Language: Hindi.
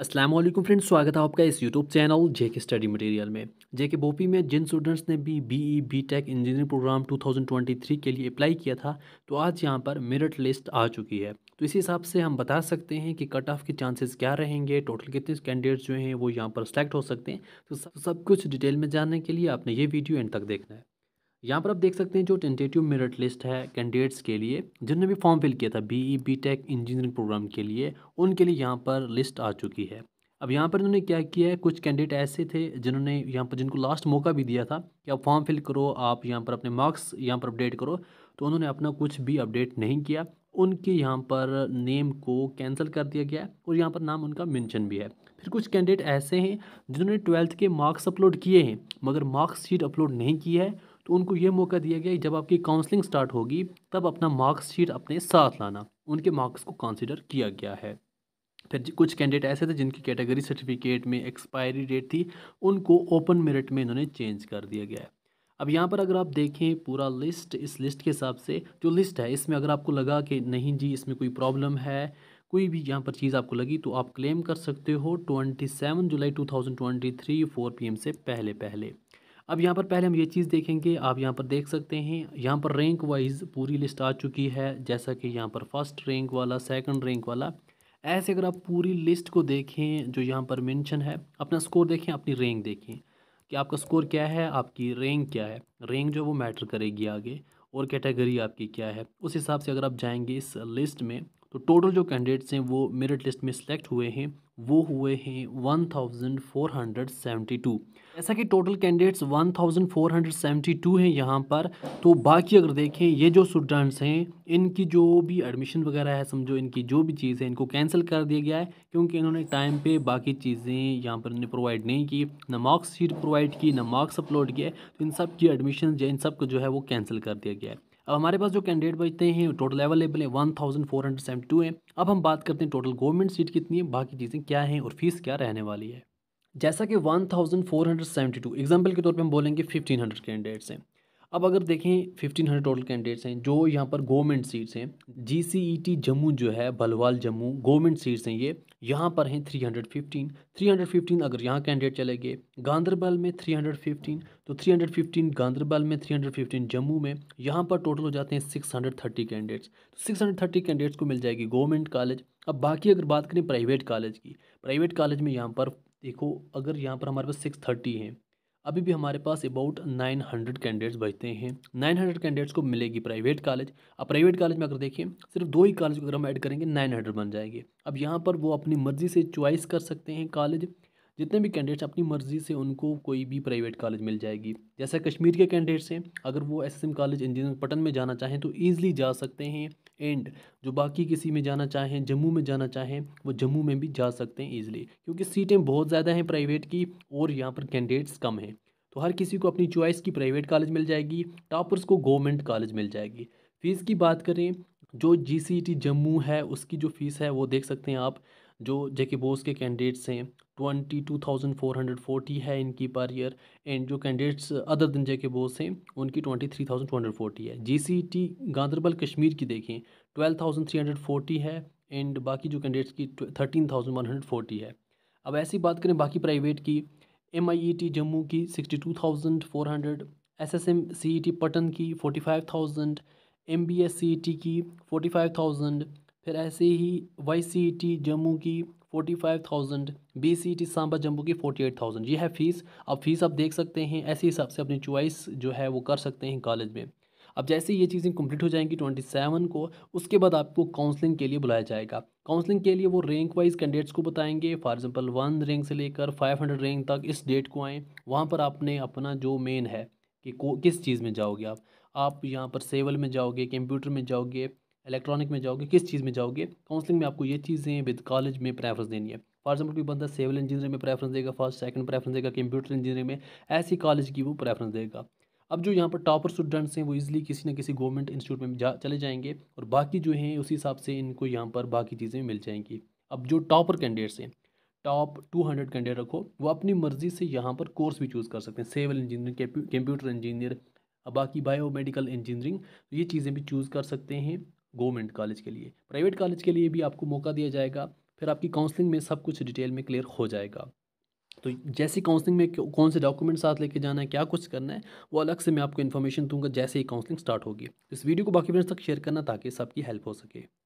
असलम फ्रेंड्स स्वागत है आपका इस यूट्यूब चैनल जे के स्टडी मटेरियल में जे के बोपी में जिन स्टूडेंट्स ने भी B E B Tech engineering program 2023 के लिए अप्लाई किया था तो आज यहाँ पर मेरिट लिस्ट आ चुकी है तो इसी हिसाब से हम बता सकते हैं कि कट ऑफ के चांसेस क्या रहेंगे टोटल कितने कैंडिडेट्स जो हैं वो यहाँ पर सेलेक्ट हो सकते हैं तो सब, सब कुछ डिटेल में जानने के लिए आपने ये वीडियो एंड तक देखना है यहाँ पर आप देख सकते हैं जो टेंटेटिव मेरिट लिस्ट है कैंडिडेट्स के लिए जिनने भी फॉर्म फिल किया था B E B Tech engineering program के लिए उनके लिए यहाँ पर लिस्ट आ चुकी है अब यहाँ पर इन्होंने क्या किया है कुछ कैंडिडेट ऐसे थे जिन्होंने यहाँ पर जिनको लास्ट मौका भी दिया था कि आप फॉर्म फिल करो आप यहाँ पर अपने मार्क्स यहाँ पर अपडेट करो तो उन्होंने अपना कुछ भी अपडेट नहीं किया उनके यहाँ पर नेम को कैंसिल कर दिया गया और यहाँ पर नाम उनका मेंशन भी है फिर कुछ कैंडिडेट ऐसे हैं जिन्होंने ट्वेल्थ के मार्क्स अपलोड किए हैं मगर मार्क्स शीट अपलोड नहीं की है तो उनको ये मौका दिया गया कि जब आपकी काउंसलिंग स्टार्ट होगी तब अपना मार्क्सशीट अपने साथ लाना उनके मार्क्स को कंसिडर किया गया है फिर कुछ कैंडिडेट ऐसे थे जिनकी कैटेगरी सर्टिफिकेट में एक्सपायरी डेट थी उनको ओपन मेरिट में इन्होंने चेंज कर दिया गया है अब यहाँ पर अगर आप देखें पूरा लिस्ट इस लिस्ट के हिसाब से जो लिस्ट है इसमें अगर आपको लगा कि नहीं जी इसमें कोई प्रॉब्लम है कोई भी यहाँ पर चीज़ आपको लगी तो आप क्लेम कर सकते हो 27 जुलाई 2023 4 पीएम से पहले पहले अब यहाँ पर पहले हम ये चीज़ देखेंगे आप यहाँ पर देख सकते हैं यहाँ पर रैंक वाइज पूरी लिस्ट आ चुकी है जैसा कि यहाँ पर फर्स्ट रैंक वाला सेकंड रैंक वाला ऐसे अगर आप पूरी लिस्ट को देखें जो यहाँ पर मेंशन है अपना स्कोर देखें अपनी रैंक देखें कि आपका स्कोर क्या है आपकी रैंक क्या है रैंक जो वो मैटर करेगी आगे और कैटेगरी आपकी क्या है उस हिसाब से अगर आप जाएंगे इस लिस्ट में तो टोटल जो कैंडिडेट्स हैं वो मेरिट लिस्ट में सेलेक्ट हुए हैं वो हुए हैं 1472 ऐसा कि टोटल कैंडिडेट्स 1472 हैं यहाँ पर तो बाकी अगर देखें ये जो स्टूडेंट्स हैं इनकी जो भी एडमिशन वगैरह है समझो इनकी जो भी चीज़ है इनको कैंसिल कर दिया गया है क्योंकि इन्होंने टाइम पे बाकी चीज़ें यहाँ पर इन्हें प्रोवाइड नहीं की ना मार्क्स शीट प्रोवाइड की ना मार्क्स अपलोड किया तो इन सब की एडमिशन इन सब को जो है वो कैंसिल कर दिया गया है अब हमारे पास जो कैंडिडेट बचते हैं टोटल अवेलेबल है one thousand four hundred seventy two है अब हम बात करते हैं टोटल गवर्नमेंट सीट कितनी है बाकी चीज़ें क्या हैं और फीस क्या रहने वाली है जैसा कि one four hundred seventy two example के तौर पर हम बोलेंगे फिफ्टीन हंड्रेड कैंडिडेट्स हैं अब अगर देखें फिफ्टीन हंड्रेड टोटल कैंडिडेट्स हैं जो यहाँ पर गवर्नमेंट सीट्स हैं जी सी ई टी जम्मू जो है भलवाल जम्मू गवर्नमेंट सीट्स हैं ये यहाँ पर हैं three hundred fifteen three hundred fifteen अगर यहाँ कैंडिडेट चले गए गांधरबल में थ्री हंड्रेड फिफ्टीन तो थ्री हंड्रेड फिफ्टीन गांधरबल में थ्री हंड्रेड फिफ्टीन जम्मू में यहाँ पर टोटल हो जाते हैं सिक्स हंड्रेड थर्टी कैंडिडेट्स तो सिक्स हंड्रेड थर्टी कैंडिडेट्स को मिल जाएगी गवर्नमेंट कॉलेज अब बाकी अगर बात करें प्राइवेट कॉलेज की प्राइवेट कॉलेज में यहाँ पर देखो अगर यहाँ पर हमारे पास सिक्स थर्टी हैं अभी भी हमारे पास अबाउट 900 कैंडिडेट्स बचते हैं 900 कैंडिडेट्स को मिलेगी प्राइवेट कॉलेज अब प्राइवेट कॉलेज में अगर देखें सिर्फ दो ही कॉलेज को अगर हम ऐड करेंगे 900 बन जाएंगे अब यहाँ पर वो अपनी मर्ज़ी से चॉइस कर सकते हैं कॉलेज जितने भी कैंडिडेट्स अपनी मर्ज़ी से उनको कोई भी प्राइवेट कॉलेज मिल जाएगी जैसे कश्मीर के कैंडिडेट्स हैं अगर वो एस कॉलेज इंजीनियरिंग पटन में जाना चाहें तो ईज़िली जा सकते हैं एंड जो बाकी किसी में जाना चाहें जम्मू में जाना चाहें वो जम्मू में भी जा सकते हैं ईज़िली क्योंकि सीटें बहुत ज़्यादा हैं प्राइवेट की और यहाँ पर कैंडिडेट्स कम हैं तो हर किसी को अपनी चॉइस की प्राइवेट कॉलेज मिल जाएगी टॉपर्स को गवर्नमेंट कॉलेज मिल जाएगी फ़ीस की बात करें जो जी e जम्मू है उसकी जो फ़ीस है वो देख सकते हैं आप जो जेके बोस के कैंडिडेट्स हैं twenty two thousand four hundred forty है इनकी पर ईयर एंड जो candidates other than JK BOSE हैं उनकी twenty three thousand two hundred forty है G C T Ganderbal Kashmir की देखें twelve thousand three hundred forty है एंड बाकी जो कैंडिडेट्स की thirteen thousand one hundred forty है अब ऐसी बात करें बाकी प्राइवेट की M I E T Jammu की sixty two thousand four hundred S S M C E T Pattan की forty five thousand M B S C E T की फोर्टी फाइव थाउजेंड फिर ऐसे ही वाई सी टी जम्मू की forty five thousand B C T Samba Jammu की फोर्टी एट थाउजेंड ये है फ़ीस अब फ़ीस आप देख सकते हैं ऐसे हिसाब से अपनी चॉइस जो है वो कर सकते हैं कॉलेज में अब जैसे ये चीज़ें कंप्लीट हो जाएंगी ट्वेंटी सेवन को उसके बाद आपको काउंसलिंग के लिए बुलाया जाएगा काउंसलिंग के लिए वो रैंक वाइज कैंडिडेट्स को बताएंगे फॉर एग्जांपल वन रैंक से लेकर फाइव हंड्रेड रैंक तक इस डेट को आएँ वहाँ पर आपने अपना जो मेन है कि को किस चीज़ में जाओगे आप आप यहाँ पर सेवल में जाओगे कंप्यूटर में जाओगे इलेक्ट्रॉनिक में जाओगे किस चीज़ में जाओगे काउंसलिंग में आपको ये चीज़ें विद कॉलेज में प्रेफरेंस देनी है फॉर एग्जाम्पल कोई बंदा सिविल इंजीनियरिंग में प्रेफरेंस देगा फर्स्ट सेकंड प्रेफरेंस देगा कंप्यूटर इंजीनियरिंग में ऐसी कॉलेज की वो प्रेफरेंस देगा अब जो यहाँ पर टॉपर स्टूडेंट्स हैं वो इजिली किसी न किसी गवर्नमेंट इंस्टीट्यूट में जा चले जाएंगे और बाकी जो हैं उसी हिसाब से इनको यहाँ पर बाकी चीज़ें मिल जाएंगी अब जो टॉपर कैंडिडेट्स हैं टॉप टू हंड्रेड कैंडिडेट रखो वो अपनी मर्ज़ी से यहाँ पर कोर्स भी चूज़ कर सकते हैं सिविल इंजीनियरिंग कंप्यूटर इंजीनियर बाकी बायो मेडिकल इंजीनियरिंग ये चीज़ें भी चूज़ कर सकते हैं गवर्नमेंट कॉलेज के लिए प्राइवेट कॉलेज के लिए भी आपको मौका दिया जाएगा फिर आपकी काउंसलिंग में सब कुछ डिटेल में क्लियर हो जाएगा तो जैसे काउंसलिंग में कौन से डॉक्यूमेंट साथ लेके जाना है क्या कुछ करना है वो अलग से मैं आपको इन्फॉर्मेशन दूंगा जैसे ही काउंसलिंग स्टार्ट होगी इस वीडियो को बाकी फ्रेंड्स तक शेयर करना ताकि सबकी हेल्प हो सके